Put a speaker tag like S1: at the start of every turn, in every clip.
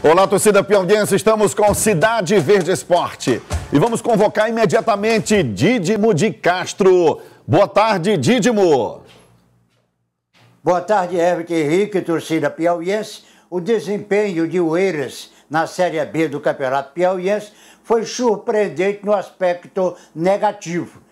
S1: Olá, torcida piauiense, estamos com Cidade Verde Esporte e vamos convocar imediatamente Didimo de Castro. Boa tarde, Didimo. Boa tarde, Herbert Henrique, torcida piauiense. O desempenho de Oeiras na Série B do Campeonato Piauiense foi surpreendente no aspecto negativo.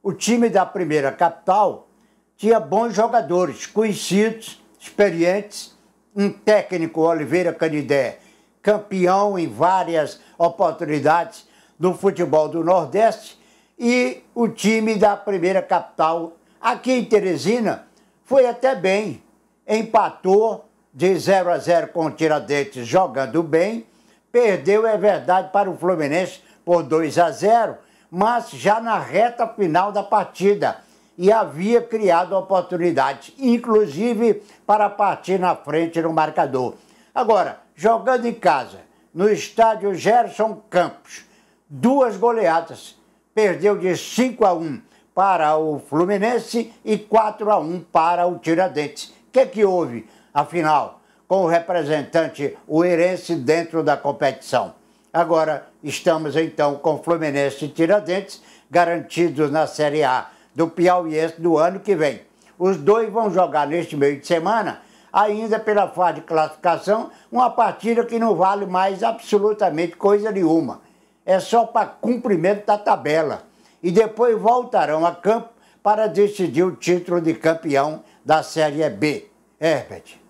S1: O time da primeira capital tinha bons jogadores, conhecidos, experientes, um técnico Oliveira Canidé campeão em várias oportunidades no futebol do Nordeste e o time da primeira capital aqui em Teresina foi até bem. Empatou de 0 a 0 com o Tiradentes jogando bem, perdeu é verdade para o Fluminense por 2 a 0, mas já na reta final da partida e havia criado oportunidades, inclusive para partir na frente no marcador. Agora, jogando em casa, no estádio Gerson Campos. Duas goleadas. Perdeu de 5 a 1 para o Fluminense e 4 a 1 para o Tiradentes. O que, que houve, afinal, com o representante uerense dentro da competição? Agora estamos então com Fluminense e Tiradentes garantidos na Série A do Piauiense do ano que vem. Os dois vão jogar neste meio de semana ainda pela fase de classificação, uma partida que não vale mais absolutamente coisa nenhuma. É só para cumprimento da tabela. E depois voltarão a campo para decidir o título de campeão da Série B. Herbert. É,